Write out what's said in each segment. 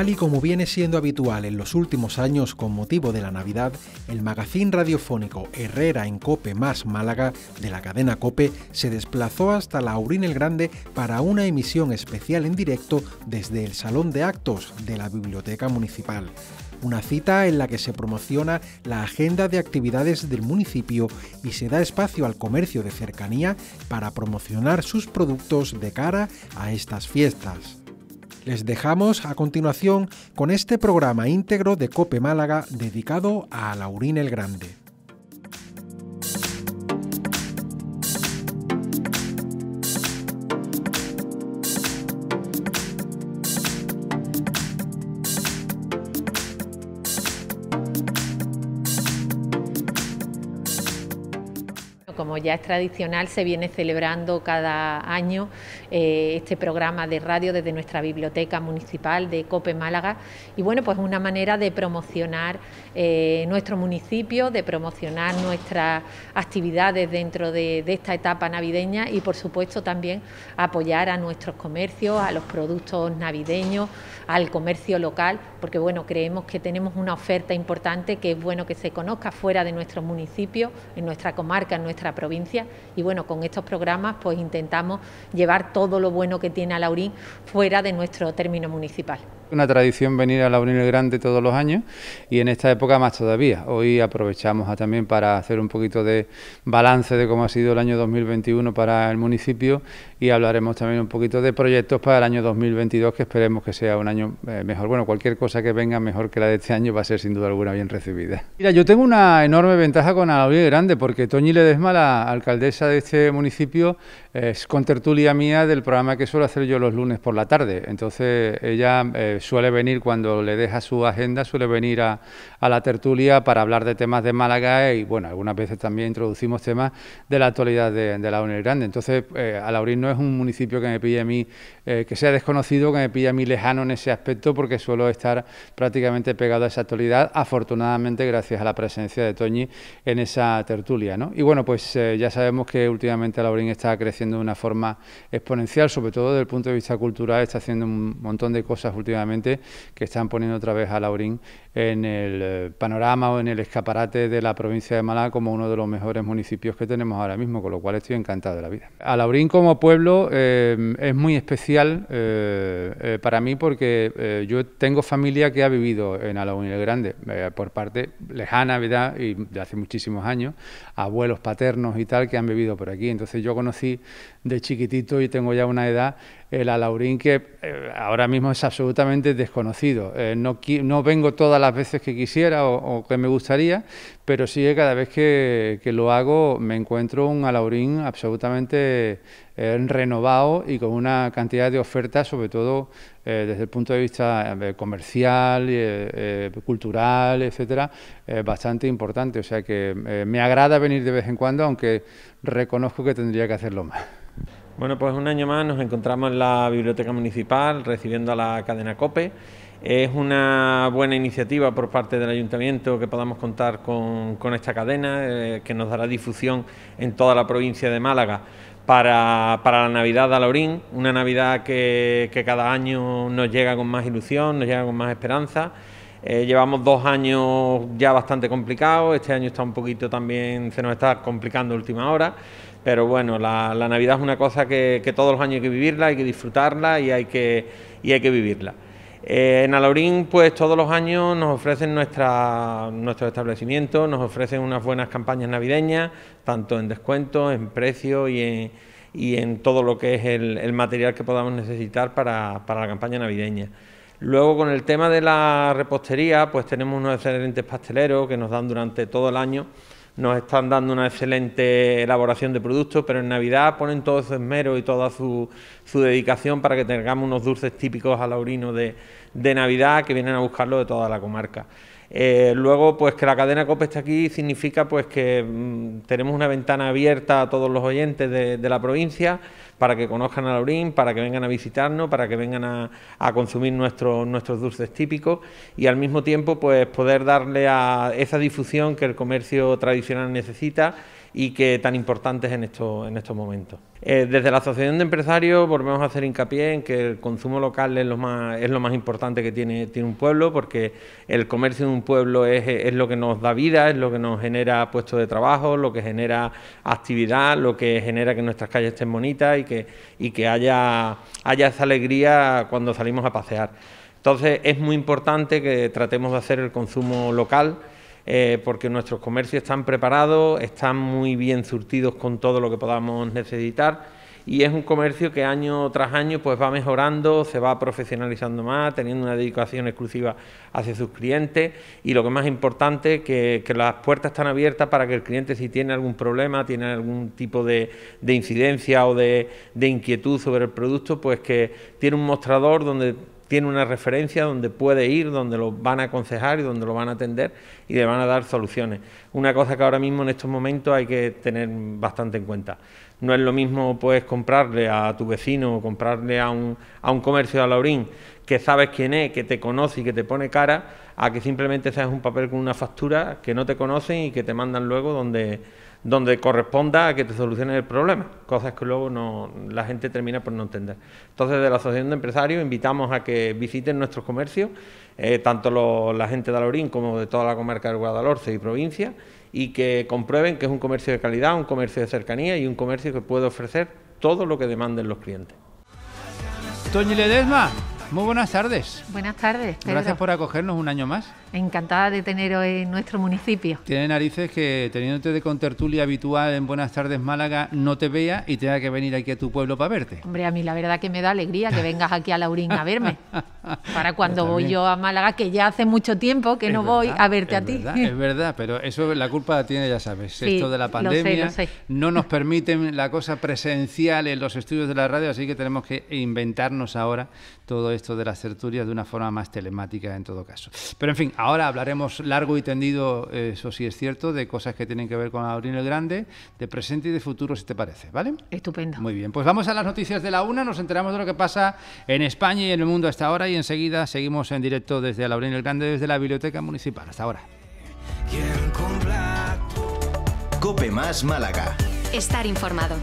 Tal y como viene siendo habitual en los últimos años con motivo de la Navidad, el magazín radiofónico Herrera en Cope más Málaga de la cadena Cope se desplazó hasta Laurín el Grande para una emisión especial en directo desde el Salón de Actos de la Biblioteca Municipal una cita en la que se promociona la agenda de actividades del municipio y se da espacio al comercio de cercanía para promocionar sus productos de cara a estas fiestas. Les dejamos a continuación con este programa íntegro de Cope Málaga dedicado a Laurín el Grande. ya es tradicional, se viene celebrando cada año eh, este programa de radio desde nuestra biblioteca municipal de Cope Málaga. Y bueno, pues una manera de promocionar eh, nuestro municipio, de promocionar nuestras actividades dentro de esta etapa navideña y por supuesto también apoyar a nuestros comercios, a los productos navideños, al comercio local, porque bueno, creemos que tenemos una oferta importante que es bueno que se conozca fuera de nuestro municipio, en nuestra comarca, en nuestra provincia provincia y bueno, con estos programas pues intentamos llevar todo lo bueno que tiene Laurín fuera de nuestro término municipal. Una tradición venir a la Unión Grande todos los años y en esta época más todavía. Hoy aprovechamos también para hacer un poquito de balance de cómo ha sido el año 2021 para el municipio y hablaremos también un poquito de proyectos para el año 2022 que esperemos que sea un año eh, mejor. Bueno, cualquier cosa que venga mejor que la de este año va a ser sin duda alguna bien recibida. Mira, yo tengo una enorme ventaja con la Unión Grande porque Toñi Ledesma, la alcaldesa de este municipio, es con tertulia mía del programa que suelo hacer yo los lunes por la tarde. Entonces ella eh, suele venir cuando le deja su agenda, suele venir a, la tertulia para hablar de temas de Málaga y bueno, algunas veces también introducimos temas de la actualidad de, la Unión Grande. Entonces a eh, Alaurín no es un municipio que me pille a mí, eh, que sea desconocido, que me pille a mí lejano en ese aspecto porque suelo estar prácticamente pegado a esa actualidad, afortunadamente gracias a la presencia de Toñi en esa tertulia. ¿no? Y bueno, pues ya sabemos que últimamente Alaurín está creciendo de una forma exponencial, sobre todo desde el punto de vista cultural, está haciendo un montón de cosas últimamente que están poniendo otra vez a Laurín en el eh, panorama o en el escaparate de la provincia de Málaga como uno de los mejores municipios que tenemos ahora mismo, con lo cual estoy encantado de la vida. A Laurín como pueblo eh, es muy especial eh, para mí porque yo tengo familia que ha vivido en Alaurín el Grande, por parte lejana, ¿verdad? Y de hace muchísimos años, abuelos paternos y tal que han vivido por aquí. Entonces yo conocí de chiquitito y tengo ya una edad, el alaurín que eh, ahora mismo es absolutamente desconocido. Eh, no, no, vengo todas las veces que quisiera o, que me gustaría, pero sí que cada vez que, lo hago me encuentro un alaurín absolutamente eh, renovado y con una cantidad de ofertas, sobre todo eh, desde el punto de vista eh, comercial, eh, eh, cultural, etcétera, bastante importante. O sea que me agrada venir de vez en cuando, aunque reconozco que tendría que hacerlo más. Bueno, pues un año más nos encontramos en la Biblioteca Municipal recibiendo a la cadena COPE. Es una buena iniciativa por parte del ayuntamiento que podamos contar con, esta cadena, que nos dará difusión en toda la provincia de Málaga para, para la Navidad de Laurín, una Navidad que, cada año nos llega con más ilusión, nos llega con más esperanza. Eh, llevamos dos años ya bastante complicados, este año está un poquito también, se nos está complicando última hora, pero bueno, la, Navidad es una cosa que, que, todos los años hay que vivirla, hay que disfrutarla y y hay que vivirla. Eh, en Alaurín, pues todos los años nos ofrecen nuestros nuestro establecimiento, nos ofrecen unas buenas campañas navideñas, tanto en descuentos, en precios y en, todo lo que es el, material que podamos necesitar para, para la campaña navideña. Luego con el tema de la repostería, pues tenemos unos excelentes pasteleros que nos dan durante todo el año nos están dando una excelente elaboración de productos, pero en Navidad ponen todo su esmero y toda su, dedicación para que tengamos unos dulces típicos a de, de Navidad que vienen a buscarlo de toda la comarca. Eh, luego, pues que la cadena COPE está aquí significa pues que mm, tenemos una ventana abierta a todos los oyentes de la provincia, para que conozcan a Laurín, para que vengan a visitarnos, para que vengan a, a consumir nuestros, nuestros dulces típicos y al mismo tiempo pues poder darle a esa difusión que el comercio tradicional necesita y que tan importantes en, estos momentos. Eh, desde la Asociación de Empresarios volvemos a hacer hincapié en que el consumo local es lo más, es lo más importante que tiene, tiene un pueblo, porque el comercio de un pueblo es, lo que nos da vida, es lo que nos genera puestos de trabajo, lo que genera actividad, lo que genera que nuestras calles estén bonitas y que, y que haya, haya esa alegría cuando salimos a pasear. Entonces es muy importante que tratemos de hacer el consumo local. Eh, porque nuestros comercios están preparados, están muy bien surtidos con todo lo que podamos necesitar y es un comercio que año tras año pues va mejorando, se va profesionalizando más, teniendo una dedicación exclusiva hacia sus clientes y lo que más importante que, que las puertas están abiertas para que el cliente si tiene algún problema, tiene algún tipo de, incidencia o de, de inquietud sobre el producto, pues que tiene un mostrador donde tiene una referencia donde puede ir, donde lo van a aconsejar y donde lo van a atender y le van a dar soluciones. Una cosa que ahora mismo en estos momentos hay que tener bastante en cuenta. No es lo mismo pues comprarle a tu vecino o comprarle a un, a un comercio de Laurín que sabes quién es, que te conoce y que te pone cara, a que simplemente seas un papel con una factura que no te conocen y que te mandan luego donde donde corresponda a que te solucionen el problema, cosas que luego la gente termina por no entender. Entonces, de la Asociación de Empresarios invitamos a que visiten nuestros comercios, eh, tanto la gente de Alorín como de toda la comarca de Guadalhorce y provincia, y que comprueben que es un comercio de calidad, un comercio de cercanía y un comercio que puede ofrecer todo lo que demanden los clientes. Toñi Ledesma, muy buenas tardes. Buenas tardes. Gracias por acogernos un año más. Encantada de teneros en nuestro municipio. Tiene narices que teniéndote de contertulia habitual en Buenas tardes Málaga no te vea y tenga que venir aquí a tu pueblo para verte. Hombre, a mí la verdad que me da alegría que vengas aquí a Laurín a verme. para cuando voy yo a Málaga, que ya hace mucho tiempo que no voy a verte a ti. es verdad, pero eso la culpa la tiene, ya sabes, esto de la pandemia. No nos permiten la cosa presencial en los estudios de la radio, así que tenemos que inventarnos ahora todo esto esto de las tertulias de una forma más telemática en todo caso. Pero en fin, ahora hablaremos largo y tendido, eh, eso sí es cierto, de cosas que tienen que ver con Aurino el Grande, de presente y de futuro, si te parece, ¿vale? Estupendo. Muy bien, pues vamos a las noticias de la una, nos enteramos de lo que pasa en España y en el mundo hasta ahora y enseguida seguimos en directo desde Aurino el Grande, desde la Biblioteca Municipal. Hasta ahora. Cope Málaga. Estar informado.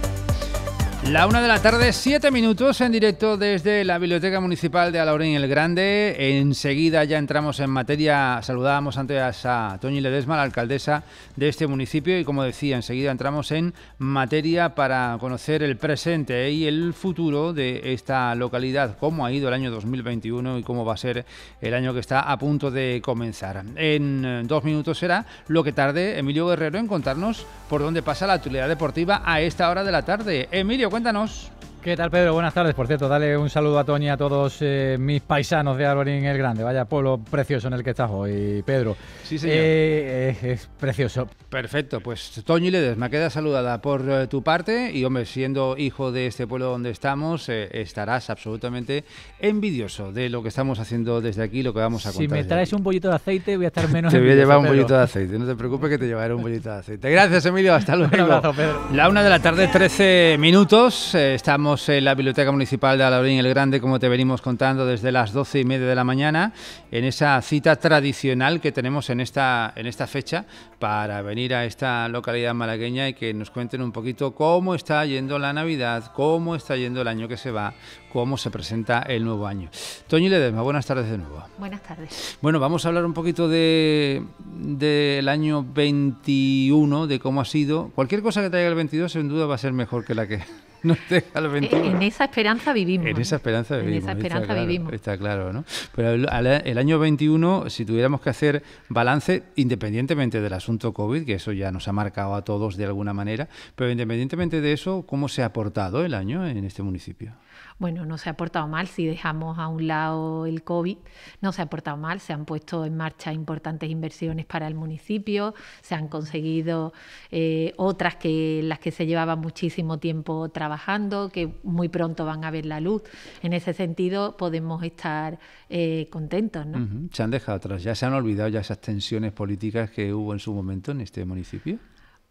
La una de la tarde, siete minutos en directo desde la Biblioteca Municipal de Alaurín el Grande. Enseguida ya entramos en materia. Saludábamos antes a Toñi Ledesma, la alcaldesa de este municipio, y como decía, enseguida entramos en materia para conocer el presente y el futuro de esta localidad, cómo ha ido el año 2021 y cómo va a ser el año que está a punto de comenzar. En eh, dos minutos será lo que tarde Emilio Guerrero en contarnos por dónde pasa la actualidad deportiva a esta hora de la tarde. Emilio, Cuéntanos. ¿Qué tal, Pedro? Buenas tardes. Por cierto, dale un saludo a Toña y a todos eh, mis paisanos de Alborín el Grande. Vaya pueblo precioso en el que estás hoy, Pedro. Sí, señor. Eh, eh, es precioso. Perfecto. Pues Toñi me queda saludada por tu parte. Y, hombre, siendo hijo de este pueblo donde estamos, estarás absolutamente envidioso de lo que estamos haciendo desde aquí lo que vamos a contar. Si me traes un bollito de aceite, voy a estar menos Te voy a llevar un bollito de aceite. No te preocupes que te llevaré un bollito de aceite. Gracias, Emilio. Hasta luego. Un abrazo, Pedro. La una de la tarde, 13 minutos. estamos en la Biblioteca Municipal de Alaurín el Grande, como te venimos contando, desde las doce y media de la mañana, en esa cita tradicional que tenemos en esta, en esta fecha para venir a esta localidad malagueña y que nos cuenten un poquito cómo está yendo la Navidad, cómo está yendo el año que se va, cómo se presenta el nuevo año. Toño Ledesma, buenas tardes de nuevo. Buenas tardes. Bueno, vamos a hablar un poquito de, ...del año 21, de cómo ha sido. Cualquier cosa que traiga el 22 sin duda va a ser mejor que la que nos deja el 21. En esa esperanza vivimos. En esa esperanza vivimos. En esa esperanza está vivimos. Claro, está claro, ¿no? Pero el, año 21, si tuviéramos que hacer balance, independientemente del asunto COVID, que eso ya nos ha marcado a todos de alguna manera, pero independientemente de eso, ¿cómo se ha aportado el año en este municipio? Bueno, no se ha portado mal si dejamos a un lado el COVID, no se ha portado mal, se han puesto en marcha importantes inversiones para el municipio, se han conseguido eh, otras que las que se llevaban muchísimo tiempo trabajando, que muy pronto van a ver la luz. En ese sentido podemos estar eh, contentos. ¿no? Se han dejado atrás, ya se han olvidado ya esas tensiones políticas que hubo en su momento en este municipio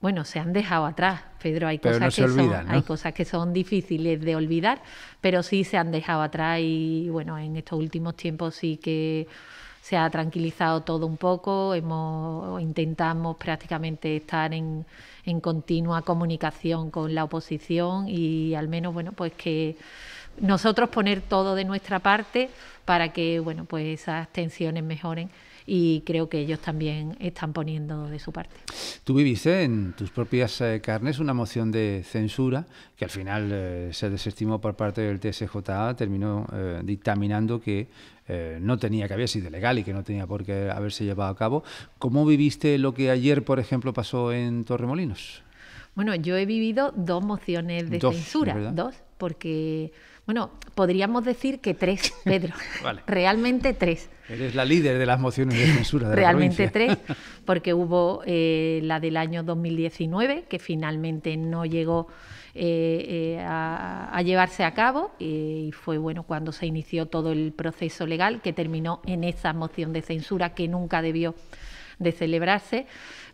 bueno, se han dejado atrás, Pedro. Hay, cosas, que son, hay cosas que son difíciles de olvidar, pero sí se han dejado atrás y bueno, en estos últimos tiempos sí que se ha tranquilizado todo un poco, hemos, intentamos prácticamente estar en, en continua comunicación con la oposición y al menos, bueno, pues que nosotros poner todo de nuestra parte para que, bueno, pues esas tensiones mejoren y creo que ellos también están poniendo de su parte. Tú viviste en tus propias eh, carnes una moción de censura que al final eh, se desestimó por parte del TSJ, terminó eh, dictaminando que no tenía que haber sido legal y que no tenía por qué haberse llevado a cabo. ¿Cómo viviste lo que ayer, por ejemplo, pasó en Torremolinos? Bueno, yo he vivido dos mociones de censura, dos, porque bueno, podríamos decir que tres, Pedro. Realmente tres. Eres la líder de las mociones de censura. De Realmente tres, porque hubo eh, la del año 2019, que finalmente no llegó eh, eh, a, a, llevarse a cabo, y fue bueno cuando se inició todo el proceso legal, que terminó en esa moción de censura que nunca debió de celebrarse.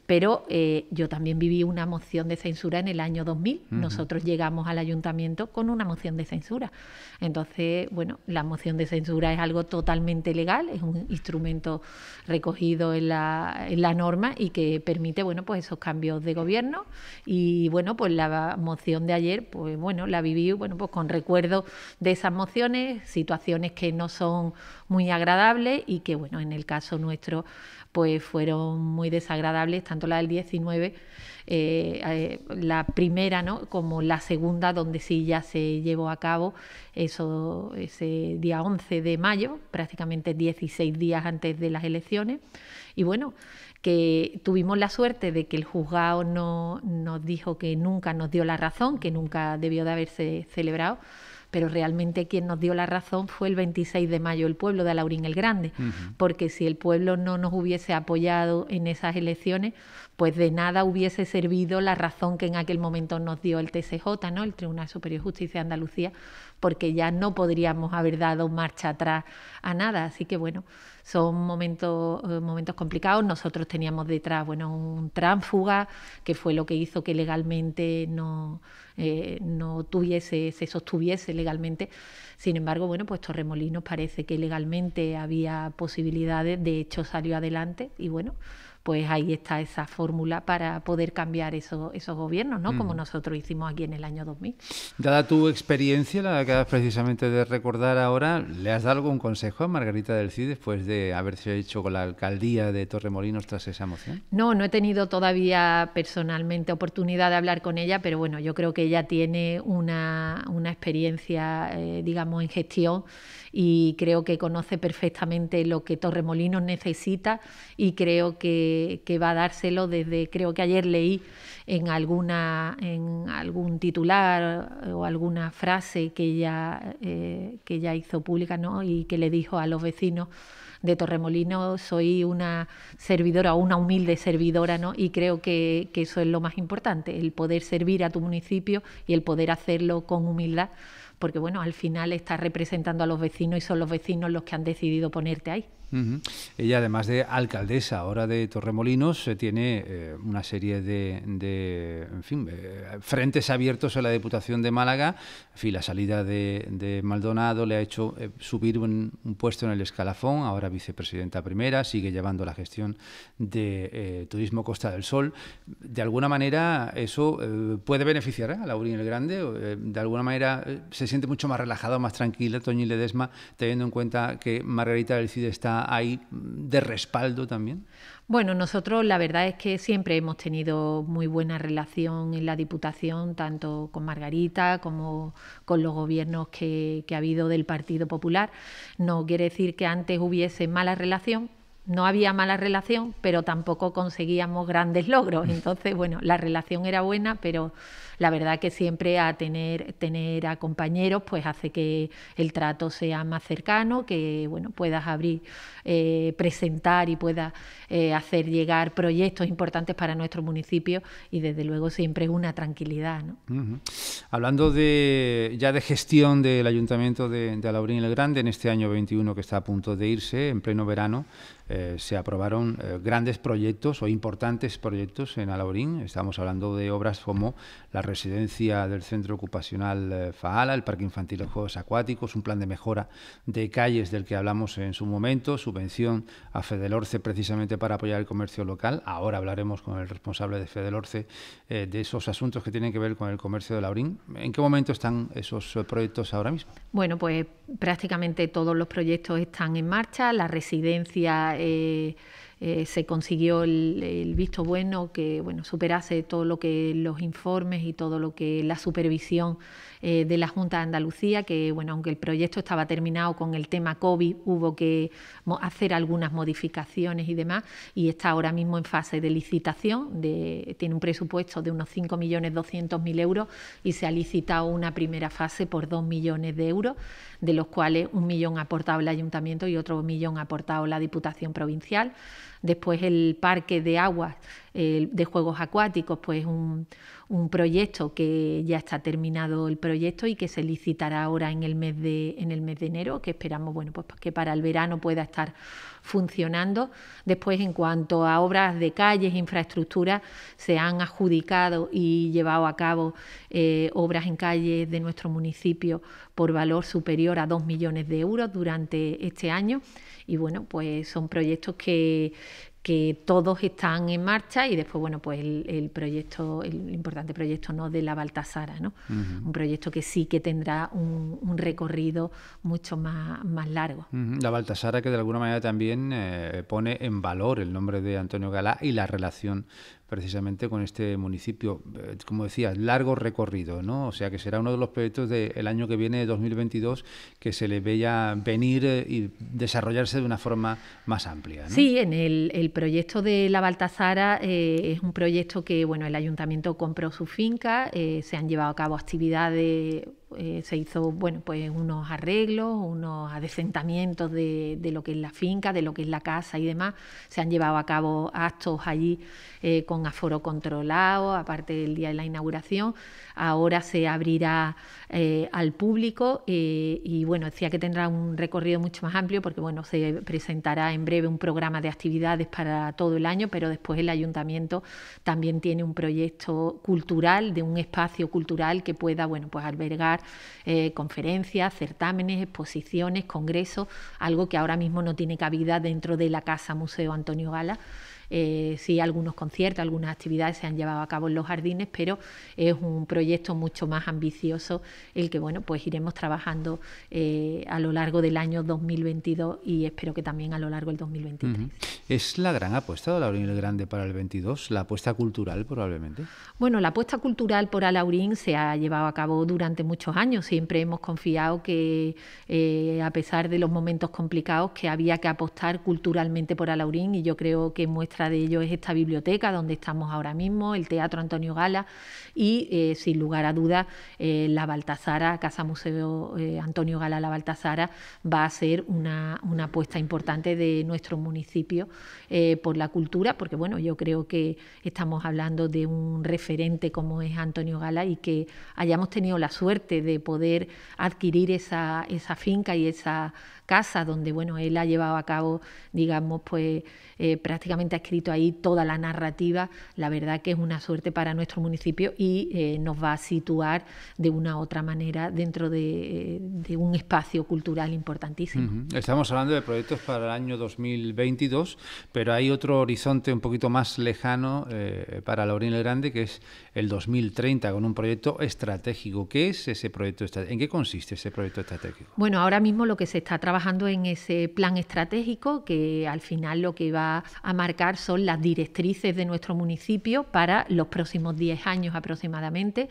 Pero eh, yo también viví una moción de censura en el año 2000. Nosotros llegamos al ayuntamiento con una moción de censura. Entonces, bueno, la moción de censura es algo totalmente legal, es un instrumento recogido en la, en la norma y que permite, bueno, pues esos cambios de gobierno. Y bueno, pues la moción de ayer, pues bueno, la viví, bueno, pues con recuerdo de esas mociones, situaciones que no son muy agradables y que, bueno, en el caso nuestro pues fueron muy desagradables, tanto la del 19, eh, eh, la primera, ¿no? como la segunda, donde sí ya se llevó a cabo eso, ese día 11 de mayo, prácticamente 16 días antes de las elecciones. Y bueno, que tuvimos la suerte de que el juzgado no, nos dijo que nunca nos dio la razón, que nunca debió de haberse celebrado pero realmente quien nos dio la razón fue el 26 de mayo el pueblo de Laurín el Grande, porque si el pueblo no nos hubiese apoyado en esas elecciones, pues de nada hubiese servido la razón que en aquel momento nos dio el TCJ, ¿no? el Tribunal Superior de Justicia de Andalucía, porque ya no podríamos haber dado marcha atrás a nada. Así que bueno, son momentos, eh, momentos complicados. Nosotros teníamos detrás, bueno, un tránsfuga, que fue lo que hizo que legalmente no, eh, no tuviese, se sostuviese legalmente. Sin embargo, bueno, pues Torremolinos parece que legalmente había posibilidades, de hecho salió adelante y bueno, pues ahí está esa fórmula para poder cambiar esos, esos gobiernos, ¿no? Como mm. nosotros hicimos aquí en el año 2000. Dada tu experiencia, la que acabas precisamente de recordar ahora, ¿le has dado algún consejo a Margarita del Cid después de haberse hecho con la alcaldía de Torremolinos tras esa moción? No, no he tenido todavía personalmente oportunidad de hablar con ella, pero bueno, yo creo que ella tiene una, una experiencia, eh, digamos, en gestión y creo que conoce perfectamente lo que Torremolinos necesita y creo que, va a dárselo desde, creo que ayer leí en, alguna, en algún titular o alguna frase que ella, eh, que ella hizo pública y que le dijo a los vecinos de Torremolino, soy una servidora, una humilde servidora, ¿no? Y creo que, eso es lo más importante, el poder servir a tu municipio y el poder hacerlo con humildad porque bueno, al final estás representando a los vecinos y son los vecinos los que han decidido ponerte ahí. Ella, además de alcaldesa ahora de Torremolinos, eh, tiene eh, una serie de, en fin, eh, frentes abiertos en la Diputación de Málaga. En la salida de, Maldonado le ha hecho subir un, puesto en el escalafón, ahora vicepresidenta primera, sigue llevando la gestión de Turismo Costa del Sol. De alguna manera, eso puede beneficiar a Laurín el Grande, de alguna manera se siente mucho más relajado más tranquila, Toñi Ledesma, teniendo en cuenta que Margarita del Cid está ahí de respaldo también? Bueno, nosotros la verdad es que siempre hemos tenido muy buena relación en la Diputación, tanto con Margarita como con los gobiernos que, que ha habido del Partido Popular. No quiere decir que antes hubiese mala relación, no había mala relación, pero tampoco conseguíamos grandes logros. Entonces, bueno, la relación era buena, pero la verdad que siempre a tener, tener a compañeros pues hace que el trato sea más cercano, que bueno, puedas abrir, eh, presentar y pueda eh, hacer llegar proyectos importantes para nuestro municipio y desde luego siempre una tranquilidad. Hablando de, ya de gestión del Ayuntamiento de, de Alaurín el Grande en este año 21 que está a punto de irse, en pleno verano, eh, se aprobaron grandes proyectos o importantes proyectos en Alaurín. Estamos hablando de obras como la residencia del Centro Ocupacional eh, Faala, el Parque Infantil de Juegos Acuáticos, un plan de mejora de calles del que hablamos en su momento, subvención a Fedelorce precisamente para apoyar el comercio local. Ahora hablaremos con el responsable de Fedelorce eh, de esos asuntos que tienen que ver con el comercio de Laurín. ¿En qué momento están esos eh, proyectos ahora mismo? Bueno, pues prácticamente todos los proyectos están en marcha. La residencia... Eh, se consiguió el, visto bueno que bueno, superase todo lo que los informes y todo lo que la supervisión eh, de la Junta de Andalucía, que bueno, aunque el proyecto estaba terminado con el tema COVID, hubo que hacer algunas modificaciones y demás, y está ahora mismo en fase de licitación, de, tiene un presupuesto de unos 5.200.000 euros y se ha licitado una primera fase por 2 millones de euros, de los cuales un millón ha aportado el ayuntamiento y otro millón ha aportado la Diputación Provincial. Después el parque de aguas de juegos acuáticos, pues un, un, proyecto que ya está terminado el proyecto y que se licitará ahora en el mes de, en el mes de enero, que esperamos bueno, pues que para el verano pueda estar funcionando. Después, en cuanto a obras de calles, e infraestructuras, se han adjudicado y llevado a cabo eh, obras en calles de nuestro municipio por valor superior a 2 millones de euros durante este año. Y bueno, pues son proyectos que, que todos están en marcha y después, bueno, pues el, proyecto, el importante proyecto ¿no? de la Baltasara, ¿no? Un proyecto que sí que tendrá un, recorrido mucho más, más largo. La Baltasara que de alguna manera también eh, pone en valor el nombre de Antonio Galá y la relación precisamente con este municipio. Eh, como decía, largo recorrido, ¿no? O sea que será uno de los proyectos del año que viene, 2022, que se le vea venir eh, y desarrollarse de una forma más amplia. Sí, en el, proyecto de la Baltasara eh, es un proyecto que, bueno, el ayuntamiento compró su finca, se han llevado a cabo actividades eh, se hizo bueno, pues unos arreglos, unos adecentamientos de, lo que es la finca, de lo que es la casa y demás. Se han llevado a cabo actos allí eh, con aforo controlado, aparte del día de la inauguración. Ahora se abrirá eh, al público y bueno, decía que tendrá un recorrido mucho más amplio porque bueno, se presentará en breve un programa de actividades para todo el año, pero después el ayuntamiento también tiene un proyecto cultural, de un espacio cultural que pueda bueno, pues albergar eh, conferencias, certámenes, exposiciones, congresos, algo que ahora mismo no tiene cabida dentro de la Casa Museo Antonio Gala eh, sí, algunos conciertos, algunas actividades se han llevado a cabo en los jardines, pero es un proyecto mucho más ambicioso el que, bueno, pues iremos trabajando eh, a lo largo del año 2022 y espero que también a lo largo del 2023. ¿Es la gran apuesta de el Grande para el 22? ¿La apuesta cultural probablemente? Bueno, la apuesta cultural por Alaurín se ha llevado a cabo durante muchos años. Siempre hemos confiado que, eh, a pesar de los momentos complicados, que había que apostar culturalmente por Alaurín y yo creo que muestra de ello es esta biblioteca donde estamos ahora mismo, el Teatro Antonio Gala y, eh, sin lugar a dudas, eh, la Baltasara, Casa Museo eh, Antonio Gala La Baltasara, va a ser una, apuesta importante de nuestro municipio por la cultura, porque bueno, yo creo que estamos hablando de un referente como es Antonio Gala y que hayamos tenido la suerte de poder adquirir esa, esa finca y esa casa, donde bueno, él ha llevado a cabo, digamos, pues eh, prácticamente ha escrito ahí toda la narrativa. La verdad que es una suerte para nuestro municipio y eh, nos va a situar de una u otra manera dentro de, eh, un espacio cultural importantísimo. Estamos hablando de proyectos para el año 2022, pero hay otro horizonte un poquito más lejano para la el Grande, que es el 2030 con un proyecto estratégico. ¿Qué es ese proyecto estratégico? ¿En qué consiste ese proyecto estratégico? Bueno, ahora mismo lo que se está trabajando en ese plan estratégico, que al final lo que va a marcar son las directrices de nuestro municipio para los próximos 10 años aproximadamente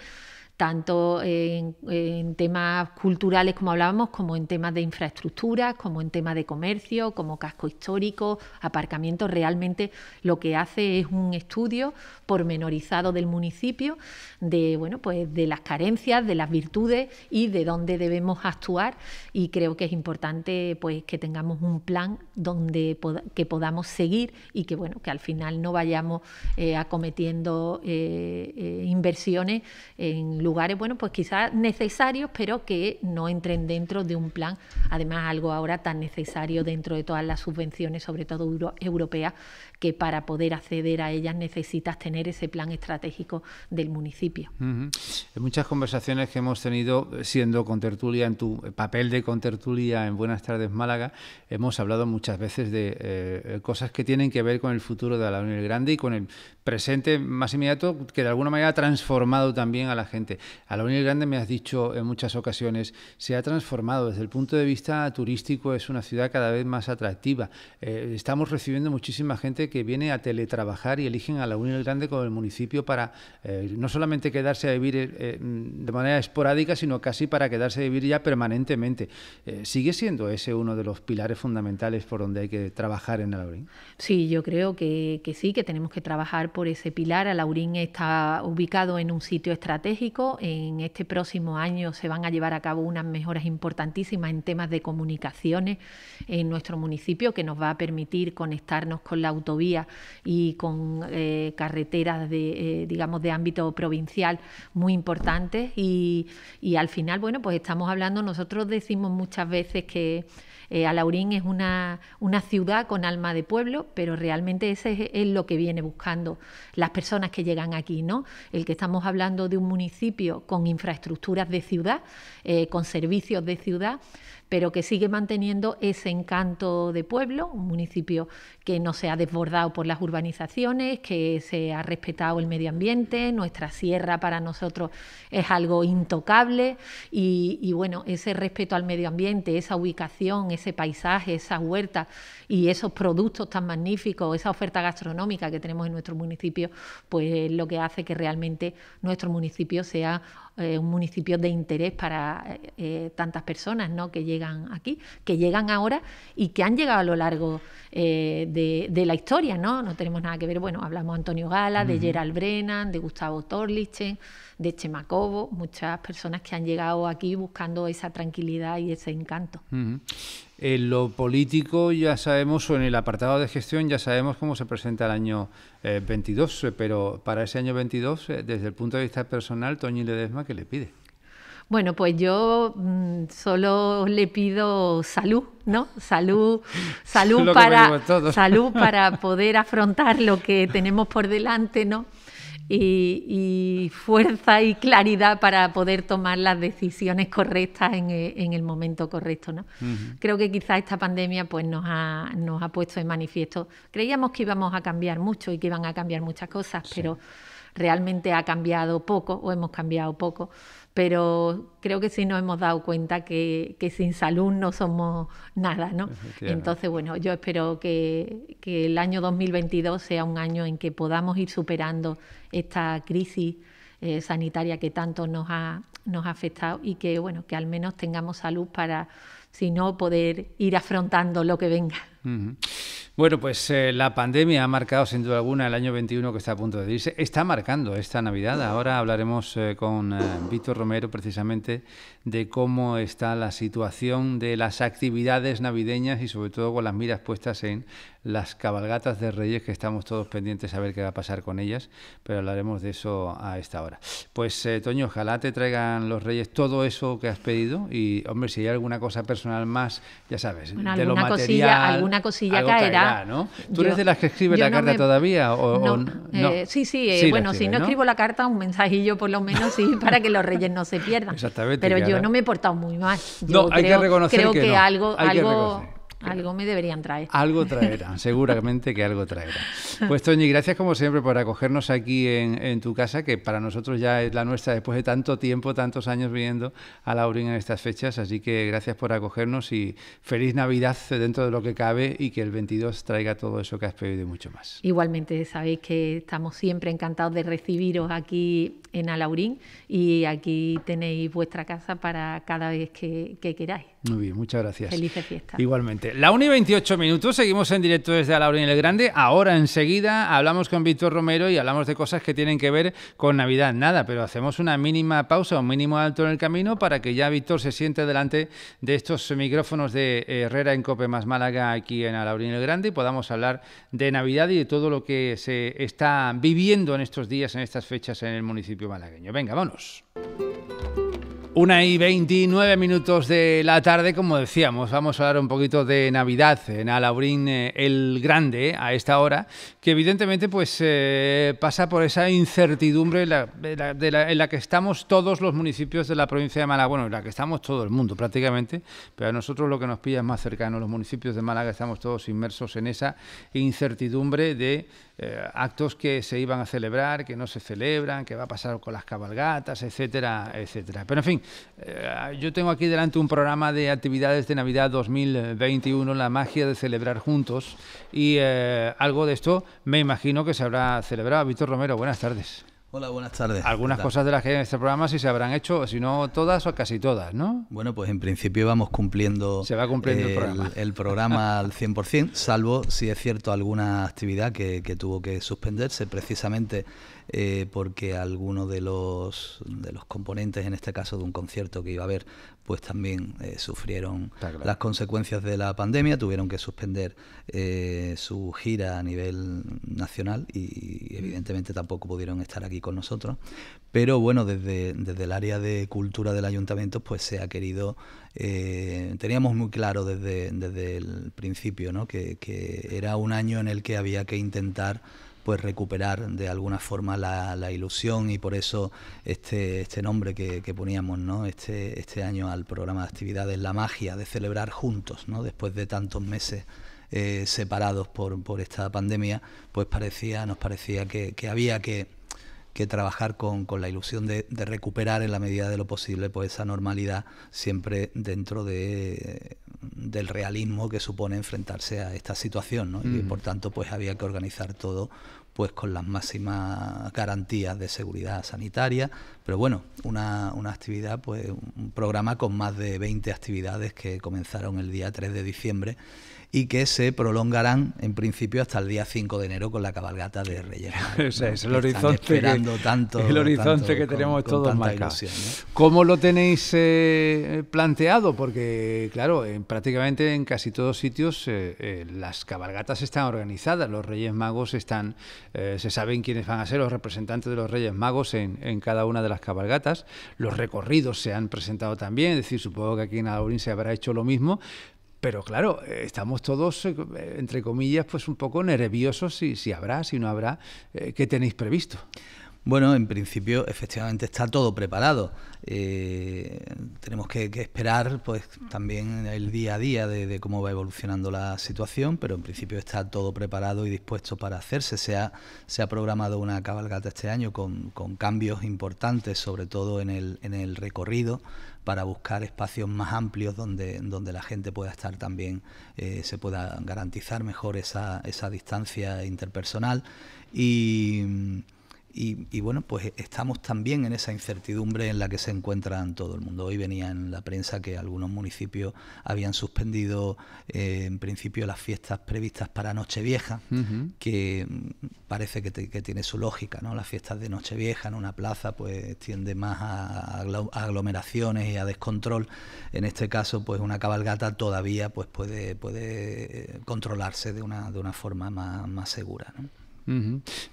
tanto en, temas culturales como hablábamos, como en temas de infraestructuras, como en temas de comercio, como casco histórico, aparcamiento. Realmente lo que hace es un estudio pormenorizado del municipio, de bueno, pues de las carencias, de las virtudes y de dónde debemos actuar. Y creo que es importante pues que tengamos un plan donde que podamos seguir y que bueno, que al final no vayamos eh, acometiendo eh, eh, inversiones en lugares lugares, bueno, pues quizás necesarios, pero que no entren dentro de un plan, además algo ahora tan necesario dentro de todas las subvenciones, sobre todo europeas, que para poder acceder a ellas necesitas tener ese plan estratégico del municipio. En muchas conversaciones que hemos tenido eh, siendo con tertulia en tu eh, papel de con tertulia en Buenas tardes Málaga, hemos hablado muchas veces de eh, cosas que tienen que ver con el futuro de la Unión Grande y con el presente más inmediato que de alguna manera ha transformado también a la gente. A la Unión Grande me has dicho en muchas ocasiones, se ha transformado desde el punto de vista turístico, es una ciudad cada vez más atractiva. estamos recibiendo muchísima gente que viene a teletrabajar y eligen a la Unión del Grande ...con el municipio para eh, no solamente quedarse a vivir eh, mm, de manera esporádica, sino casi para quedarse a vivir ya permanentemente. Eh, ¿Sigue siendo ese uno de los pilares fundamentales por donde hay que trabajar en Alaurín? Sí, yo creo que, que sí, que tenemos que trabajar por ese pilar. Alaurín está ubicado en un sitio estratégico. En este próximo año se van a llevar a cabo unas mejoras importantísimas en temas de comunicaciones en nuestro municipio que nos va a permitir conectarnos con la autovía y con eh, carreteras de, eh, digamos, de ámbito provincial muy importantes. Y, al final, bueno, pues estamos hablando, nosotros decimos muchas veces que... Eh, Alaurín es una, ciudad con alma de pueblo, pero realmente ese es, lo que viene buscando las personas que llegan aquí, ¿no? El que estamos hablando de un municipio con infraestructuras de ciudad, con servicios de ciudad, pero que sigue manteniendo ese encanto de pueblo, un municipio que no se ha desbordado por las urbanizaciones, que se ha respetado el medio ambiente, nuestra sierra para nosotros es algo intocable y, bueno, ese respeto al medio ambiente, esa ubicación, ese paisaje, esas huertas y esos productos tan magníficos, esa oferta gastronómica que tenemos en nuestro municipio, pues lo que hace que realmente nuestro municipio sea eh, un municipio de interés para eh, eh, tantas personas ¿no? que llegan aquí, que llegan ahora y que han llegado a lo largo de, la historia, ¿no? No tenemos nada que ver, bueno, hablamos de Antonio Gala, de Gerald Brennan, de Gustavo Torlichen, de Chemacobo, muchas personas que han llegado aquí buscando esa tranquilidad y ese encanto en lo político ya sabemos, o en el apartado de gestión ya sabemos cómo se presenta el año 22, eh, pero para ese año 22, eh, desde el punto de vista personal, Toñi Ledesma, ¿qué le pide? Bueno, pues yo mm, solo le pido salud, ¿no? Salud, salud para salud para poder afrontar lo que tenemos por delante, ¿no? y, fuerza y claridad para poder tomar las decisiones correctas en, eh, el momento correcto. Creo que quizás esta pandemia pues, nos, ha, nos ha puesto en manifiesto. Creíamos que íbamos a cambiar mucho y que iban a cambiar muchas cosas, pero realmente ha cambiado poco o hemos cambiado poco pero creo que sí nos hemos dado cuenta que, sin salud no somos nada, ¿no? Entonces, bueno, yo espero que, el año 2022 sea un año en que podamos ir superando esta crisis eh, sanitaria que tanto nos ha, nos ha afectado y que, bueno, que al menos tengamos salud para, si no, poder ir afrontando lo que venga. Bueno, pues eh, la pandemia ha marcado sin duda alguna el año 21 que está a punto de irse. Está marcando esta Navidad. Ahora hablaremos eh, con eh, Víctor Romero precisamente de cómo está la situación de las actividades navideñas y sobre todo con las miras puestas en las cabalgatas de Reyes que estamos todos pendientes a ver qué va a pasar con ellas, pero hablaremos de eso a esta hora. Pues Toño, ojalá te traigan los Reyes todo eso que has pedido y hombre, si hay alguna cosa personal más, ya sabes, de lo material. Una cosilla caerá. ¿Tú eres de las que escribe la carta todavía? Eh, sí, sí, eh, bueno, si no, escribo la carta, un mensajillo por lo menos sí, para que los reyes no se pierdan. Exactamente. Pero yo no me he portado muy mal. no, hay que reconocer creo que, algo, algo, algo me deberían traer. Algo traerán, seguramente que algo traerán. Pues Toñi, gracias como siempre por acogernos aquí en, tu casa, que para nosotros ya es la nuestra después de tanto tiempo, tantos años viendo a Laurín en estas fechas. Así que gracias por acogernos y feliz Navidad dentro de lo que cabe y que el 22 traiga todo eso que has pedido y mucho más. Igualmente, sabéis que estamos siempre encantados de recibiros aquí en Alaurín y aquí tenéis vuestra casa para cada vez que queráis. Muy bien, muchas gracias. Feliz fiesta. Igualmente. La 1 y 28 minutos, seguimos en directo desde Alaurín el Grande. Ahora enseguida hablamos con Víctor Romero y hablamos de cosas que tienen que ver con Navidad. Nada, pero hacemos una mínima pausa, un mínimo alto en el camino para que ya Víctor se siente delante de estos micrófonos de Herrera en Cope más Málaga aquí en Alaurín el Grande y podamos hablar de Navidad y de todo lo que se está viviendo en estos días, en estas fechas en el municipio malagueño. Venga, vámonos. Una y veintinueve minutos de la tarde, como decíamos, vamos a hablar un poquito de Navidad en Alaurín eh, el Grande a esta hora, que evidentemente pues eh, pasa por esa incertidumbre en la, en la, que estamos todos los municipios de la provincia de Málaga, bueno, en la que estamos todo el mundo prácticamente, pero a nosotros lo que nos pilla es más cercano, los municipios de Málaga estamos todos inmersos en esa incertidumbre de eh, actos que se iban a celebrar, que no se celebran, que va a pasar con las cabalgatas, etcétera, etcétera. Pero en fin, eh, yo tengo aquí delante un programa de actividades de Navidad 2021, la magia de celebrar juntos, y eh, algo de esto me imagino que se habrá celebrado. Víctor Romero, buenas tardes. Hola, buenas tardes. Algunas cosas de las que hay en este programa sí se habrán hecho, si no todas o casi todas, ¿no? Bueno, pues en principio vamos cumpliendo. Se va cumpliendo el, programa. El programa al 100%, salvo si es cierto alguna actividad que, tuvo que suspenderse precisamente eh, porque alguno de los, de los componentes, en este caso de un concierto que iba a haber, pues también eh, sufrieron las consecuencias de la pandemia, tuvieron que suspender eh, su gira a nivel nacional y, evidentemente tampoco pudieron estar aquí con nosotros. Pero bueno, desde, desde el área de cultura del ayuntamiento pues se ha querido, eh, teníamos muy claro desde, el principio ¿no? que, que era un año en el que había que intentar pues recuperar de alguna forma la, ilusión y por eso este, este nombre que, poníamos ¿no? este, este año al programa de actividades, la magia de celebrar juntos, ¿no? después de tantos meses eh, separados por, por, esta pandemia, pues parecía, nos parecía que había que que trabajar con, con la ilusión de, recuperar en la medida de lo posible pues esa normalidad siempre dentro de, del realismo que supone enfrentarse a esta situación y por mm. tanto pues había que organizar todo pues con las máximas garantías de seguridad sanitaria, pero bueno, una, actividad, pues un programa con más de 20 actividades que comenzaron el día 3 de diciembre y que se prolongarán en principio hasta el día 5 de enero con la cabalgata de Reyes. Magos... es el horizonte, esperando que, tanto, el horizonte que tenemos todos marcados. ¿Cómo lo tenéis eh, planteado? Porque, claro, prácticamente en casi todos sitios eh, eh, las cabalgatas están organizadas, los Reyes Magos están, se saben quiénes van a ser los representantes de los Reyes Magos en, cada una de las cabalgatas, los recorridos se han presentado también, es decir, supongo que aquí en Alaurín se habrá hecho lo mismo, pero claro, eh, estamos todos, eh, entre comillas, pues un poco nerviosos si, si habrá, si no habrá. Eh, ¿Qué tenéis previsto? Bueno, en principio, efectivamente, está todo preparado. tenemos que, esperar, pues, también el día a día de, cómo va evolucionando la situación, pero en principio está todo preparado y dispuesto para hacerse. Se ha, se ha programado una cabalgata este año con, con cambios importantes, sobre todo en el, en el recorrido para buscar espacios más amplios donde, donde la gente pueda estar también, eh, se pueda garantizar mejor esa, esa distancia interpersonal. Y y, bueno, pues estamos también en esa incertidumbre en la que se encuentran todo el mundo. Hoy venía en la prensa que algunos municipios habían suspendido eh, en principio las fiestas previstas para Nochevieja, que mm, parece que, tiene su lógica, ¿no? Las fiestas de Nochevieja en una plaza pues tiende más a, aglomeraciones y a descontrol. En este caso, pues una cabalgata todavía pues puede, puede eh, controlarse de una, de una forma más, más segura,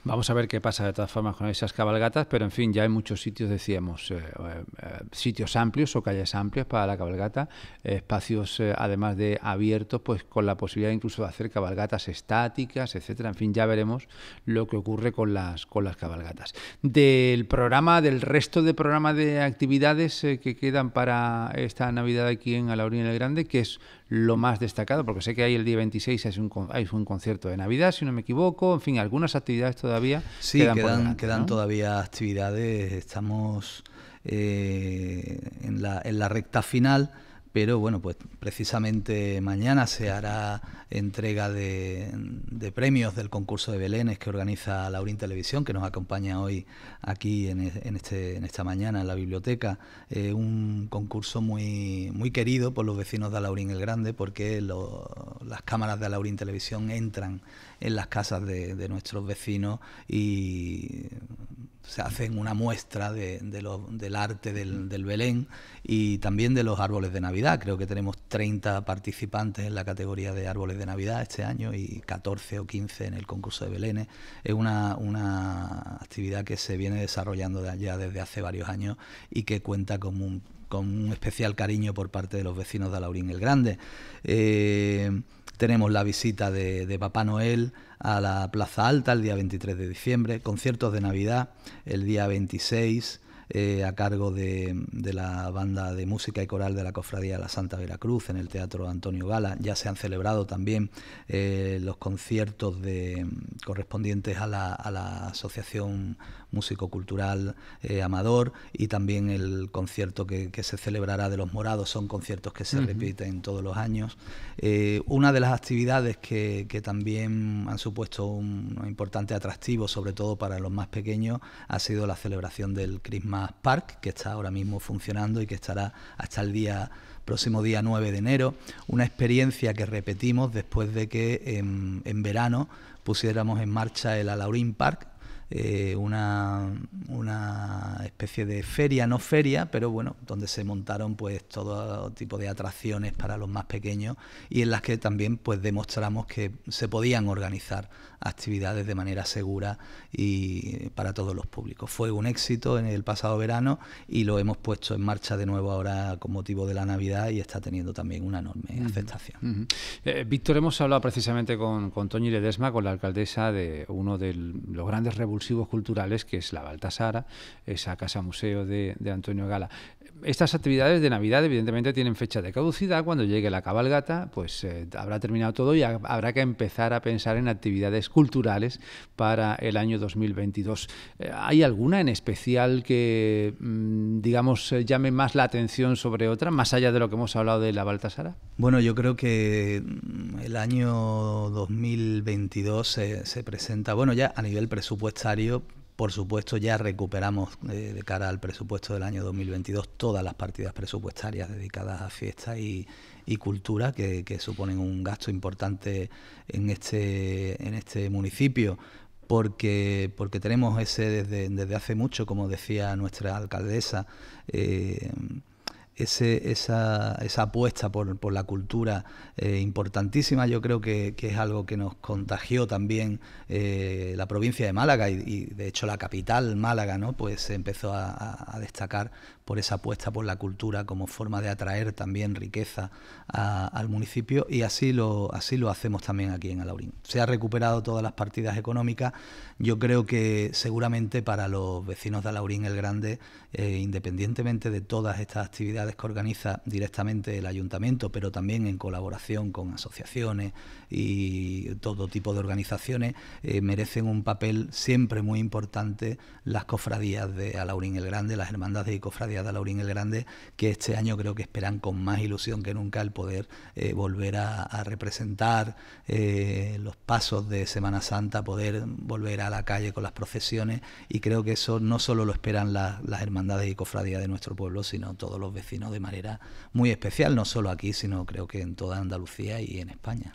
Vamos a ver qué pasa de todas formas con esas cabalgatas, pero en fin, ya hay muchos sitios decíamos, eh, eh, eh, sitios amplios o calles amplias para la cabalgata, espacios además de abiertos, pues con la posibilidad incluso de hacer cabalgatas estáticas, etcétera. En fin, ya veremos lo que ocurre con las, con las cabalgatas. Del programa, del resto de programa de actividades que quedan para esta Navidad aquí en Alaurín el Grande, que es lo más destacado, porque sé que ahí el día 26 hay un, concierto de Navidad, si no me equivoco, en fin, algunas actividades todavía. quedan, quedan, todavía actividades, estamos eh, en, la, en la recta final pero bueno, pues precisamente mañana se hará entrega de, premios del concurso de Belénes que organiza Laurín Televisión, que nos acompaña hoy aquí en, e, este, en esta mañana en la biblioteca. Eh, un concurso muy, muy querido por los vecinos de Laurín el Grande, porque las cámaras de Laurín Televisión entran en las casas de, de nuestros vecinos y se hacen una muestra del arte del, Belén y también de los árboles de Navidad. Creo que tenemos 30 participantes en la categoría de árboles de Navidad este año y 14 o 15 en el concurso de Belén. Es una, actividad que se viene desarrollando ya desde hace varios años y que cuenta con un, con un especial cariño por parte de los vecinos de Laurín el Grande. Eh, tenemos la visita de, Papá Noel a la Plaza Alta el día 23 de diciembre, conciertos de Navidad el día 26, eh, a cargo de, la banda de música y coral de la Cofradía de la Santa Veracruz en el Teatro Antonio Gala. Ya se han celebrado también eh, los conciertos correspondientes a la, Asociación Músico-Cultural eh, Amador y también el concierto que, se celebrará de los Morados. Son conciertos que se repiten todos los años. una de las actividades que, también han supuesto un, importante atractivo, sobre todo para los más pequeños, ha sido la celebración del Crisma. Park que está ahora mismo funcionando y que estará hasta el día próximo día 9 de enero, una experiencia que repetimos después de que em, en, verano pusiéramos en marcha el Alaurín Park, eh, una, una, especie de feria, no feria, pero bueno, donde se montaron pues todo tipo de atracciones para los más pequeños y en las que también pues demostramos que se podían organizar actividades de manera segura y eh, para todos los públicos. Fue un éxito en el pasado verano y lo hemos puesto en marcha de nuevo ahora con motivo de la Navidad y está teniendo también una enorme aceptación. Eh, Víctor, hemos hablado precisamente con, con Toñi Ledesma, con la alcaldesa de uno de los grandes revulsivos culturales que es la Baltasara, esa casa museo de Antonio Gala estas actividades de Navidad evidentemente tienen fecha de caducidad. Cuando llegue la cabalgata, pues eh, habrá terminado todo y habrá que empezar a pensar en actividades culturales para el año 2022. Eh, ¿Hay alguna en especial que, mm, digamos, eh, llame más la atención sobre otra, más allá de lo que hemos hablado de la Baltasara? Bueno, yo creo que mm, el año 2022 se presenta, bueno, ya a nivel presupuestario por supuesto, ya recuperamos eh, de cara al presupuesto del año 2022 todas las partidas presupuestarias dedicadas a fiestas y, cultura, que, suponen un gasto importante en este, en este municipio, porque, porque tenemos ese desde, hace mucho, como decía nuestra alcaldesa, eh, esa, apuesta por, la cultura eh, importantísima, yo creo que, es algo que nos contagió también eh, la provincia de Málaga y, de hecho la capital Málaga, ¿no? Pues empezó a destacar por esa apuesta por la cultura como forma de atraer también riqueza al municipio y así lo, así lo hacemos también aquí en Alaurín. Se ha recuperado todas las partidas económicas, yo creo que seguramente para los vecinos de Alaurín el Grande, eh, independientemente de todas estas actividades que organiza directamente el ayuntamiento, pero también en colaboración con asociaciones, y todo tipo de organizaciones, eh, merecen un papel siempre muy importante las cofradías de Alaurín el Grande, las hermandades y cofradías de Alaurín el Grande, que este año creo que esperan con más ilusión que nunca el poder eh, volver a, representar eh, los pasos de Semana Santa, poder volver a la calle con las procesiones y creo que eso no solo lo esperan las hermandades y cofradías de nuestro pueblo, sino todos los vecinos de manera muy especial, no solo aquí, sino creo que en toda Andalucía y en España.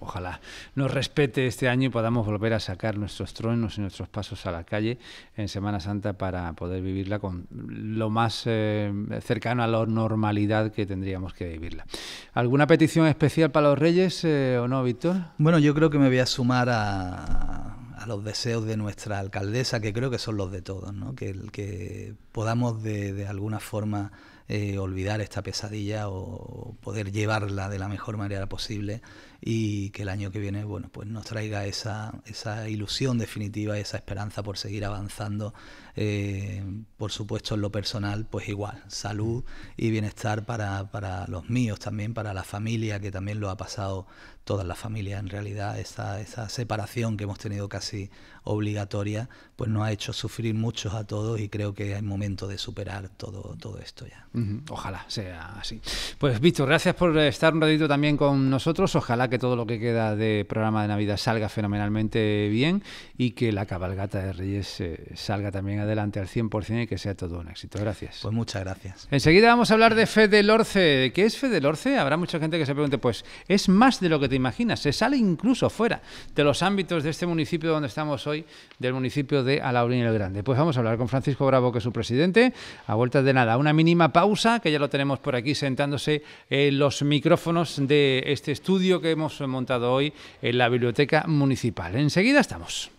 Ojalá nos respete este año y podamos volver a sacar nuestros truenos y nuestros pasos a la calle en Semana Santa para poder vivirla con lo más eh, cercano a la normalidad que tendríamos que vivirla. ¿Alguna petición especial para los Reyes eh, o no, Víctor? Bueno, yo creo que me voy a sumar a, los deseos de nuestra alcaldesa, que creo que son los de todos, ¿no? que, podamos de, alguna forma eh, olvidar esta pesadilla o poder llevarla de la mejor manera posible y que el año que viene bueno, pues nos traiga esa, esa ilusión definitiva, esa esperanza por seguir avanzando, eh, por supuesto en lo personal, pues igual, salud y bienestar para, los míos también, para la familia, que también lo ha pasado toda la familia en realidad, esa, esa separación que hemos tenido casi obligatoria, pues nos ha hecho sufrir muchos a todos y creo que es momento de superar todo, todo esto ya. Ojalá sea así. Pues Víctor, gracias por estar un ratito también con nosotros, ojalá que todo lo que queda de programa de Navidad salga fenomenalmente bien y que la cabalgata de Reyes eh, salga también adelante al 100% y que sea todo un éxito. Gracias. Pues muchas gracias. Enseguida vamos a hablar de Fede Lorce. ¿Qué es Fede Lorce? Habrá mucha gente que se pregunte, pues es más de lo que te imaginas. Se sale incluso fuera de los ámbitos de este municipio donde estamos hoy, del municipio de Alaurín el Grande. Pues vamos a hablar con Francisco Bravo, que es su presidente. A vuelta de nada, una mínima pausa, que ya lo tenemos por aquí sentándose en los micrófonos de este estudio que hemos hemos montado hoy en la Biblioteca Municipal. Enseguida estamos.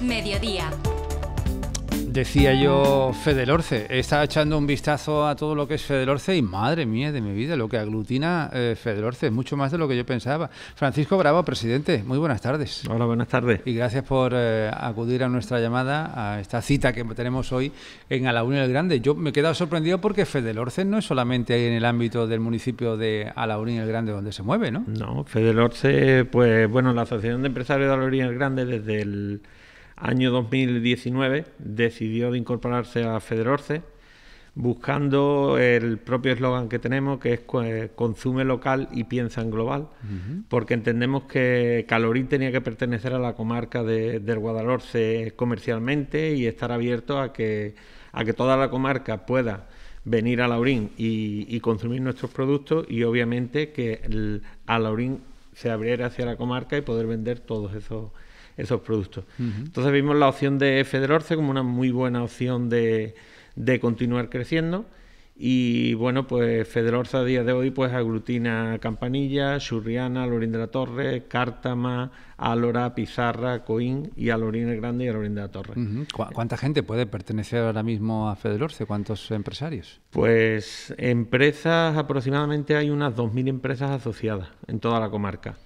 Mediodía. Decía yo Fedelorce, estaba echando un vistazo a todo lo que es Fedelorce y madre mía de mi vida, lo que aglutina eh, Fedelorce mucho más de lo que yo pensaba. Francisco Bravo, presidente, muy buenas tardes. Hola, buenas tardes. Y gracias por eh, acudir a nuestra llamada, a esta cita que tenemos hoy en Alaurín el Grande. Yo me he quedado sorprendido porque Fedelorce no es solamente en el ámbito del municipio de Alaurín el Grande donde se mueve, ¿no? No, Fedelorce, pues bueno, la Asociación de Empresarios de Alaurín el Grande desde el año 2019 decidió de incorporarse a Federorce buscando el propio eslogan que tenemos, que es eh, consume local y piensa en global, porque entendemos que Calorín tenía que pertenecer a la comarca de, del Guadalhorce comercialmente y estar abierto a que, a que toda la comarca pueda venir a Laurín y, y consumir nuestros productos y obviamente que a Laurín se abriera hacia la comarca y poder vender todos esos productos esos productos. Entonces vimos la opción de Federorce como una muy buena opción de, continuar creciendo. Y bueno, pues Federorce a día de hoy pues aglutina Campanilla, Surriana, Lorín de la Torre, Cártama, Álora, Pizarra, Coín y Alorín el Grande y Alorín de la Torre. ¿Cuánta gente puede pertenecer ahora mismo a Federorce? ¿Cuántos empresarios? Pues empresas, aproximadamente hay unas 2.000 empresas asociadas en toda la comarca.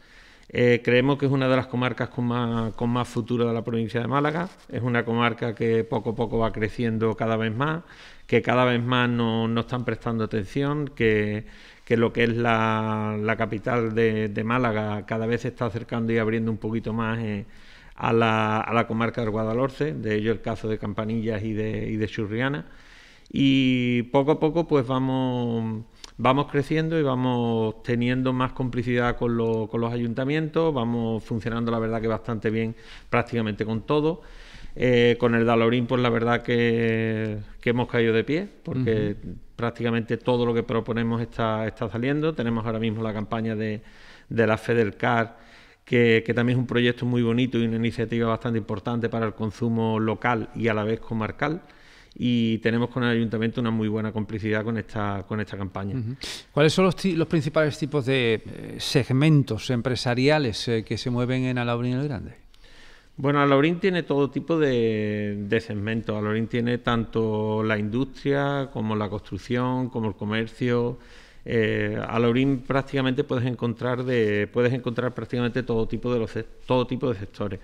Eh, creemos que es una de las comarcas con más, futuro de la provincia de Málaga. Es una comarca que poco a poco va creciendo cada vez más, que cada vez más no, están prestando atención, que, lo que es la, capital de, Málaga cada vez se está acercando y abriendo un poquito más. Eh, a la, comarca del Guadalhorce, de ello el caso de Campanillas y de, y de Churriana y poco a poco pues vamos, vamos creciendo y vamos teniendo más complicidad con, los ayuntamientos, vamos funcionando la verdad que bastante bien prácticamente con todo. Eh, con el Dalorín, pues la verdad que, hemos caído de pie, porque prácticamente todo lo que proponemos está, saliendo. Tenemos ahora mismo la campaña de, de la Fedelcar, que, que también es un proyecto muy bonito y una iniciativa bastante importante para el consumo local y a la vez comarcal y tenemos con el ayuntamiento una muy buena complicidad con esta, con esta campaña. ¿Cuáles son los, principales tipos de eh, segmentos empresariales eh, que se mueven en Alaurín el Grande? Bueno, Alaurín tiene todo tipo de, segmentos. Alaurín tiene tanto la industria como la construcción, como el comercio. Eh, Alaurín prácticamente puedes encontrar de, puedes encontrar prácticamente todo tipo de los todo tipo de sectores.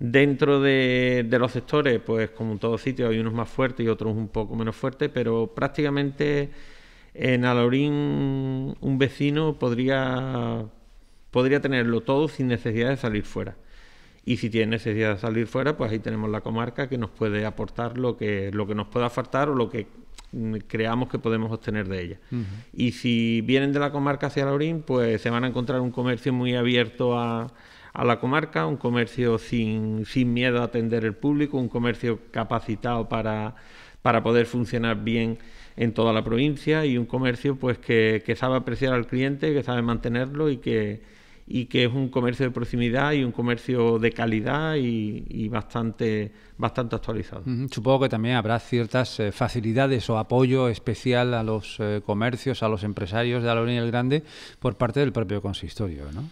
Dentro de, los sectores, pues como en todo sitio, hay unos más fuertes y otros un poco menos fuertes, pero prácticamente en Alorín un vecino podría, podría tenerlo todo sin necesidad de salir fuera. Y si tiene necesidad de salir fuera, pues ahí tenemos la comarca que nos puede aportar lo que, lo que nos pueda faltar o lo que mm, creamos que podemos obtener de ella. Y si vienen de la comarca hacia Alorín, pues se van a encontrar un comercio muy abierto a a la comarca, un comercio sin, sin miedo a atender el público, un comercio capacitado para, poder funcionar bien en toda la provincia y un comercio pues que, sabe apreciar al cliente, que sabe mantenerlo y que, y que es un comercio de proximidad y un comercio de calidad y, bastante, bastante actualizado. Supongo que también habrá ciertas eh, facilidades o apoyo especial a los eh, comercios, a los empresarios de Alonso el Grande por parte del propio consistorio, ¿no?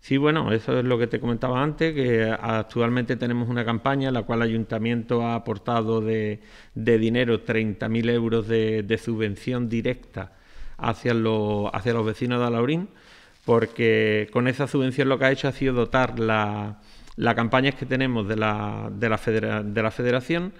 Sí, bueno, eso es lo que te comentaba antes, que actualmente tenemos una campaña en la cual el ayuntamiento ha aportado de, de dinero 30.000 euros de, subvención directa hacia, los, hacia los vecinos de Alaurín, porque con esa subvención lo que ha hecho ha sido dotar la, la campaña que tenemos de la, de de la federación,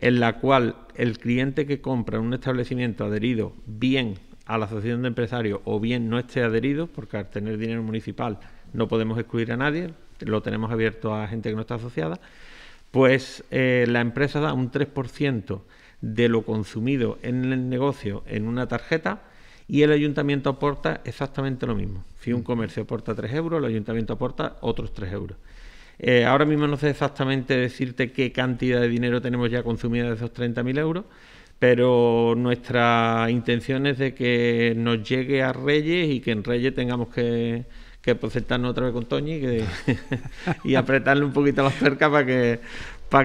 en la cual el cliente que compra en un establecimiento adherido bien a la asociación de empresarios o bien no esté adherido, porque al tener dinero municipal, no podemos excluir a nadie, lo tenemos abierto a gente que no está asociada, pues eh, la empresa da un 3% de lo consumido en el negocio en una tarjeta y el ayuntamiento aporta exactamente lo mismo. Si un mm. comercio aporta 3 euros, el ayuntamiento aporta otros 3 euros. Eh, ahora mismo no sé exactamente decirte qué cantidad de dinero tenemos ya consumida de esos 30.000 euros, pero nuestra intención es de que nos llegue a Reyes y que en Reyes tengamos que, que otra vez con Toñi y, apretarle un poquito más cerca para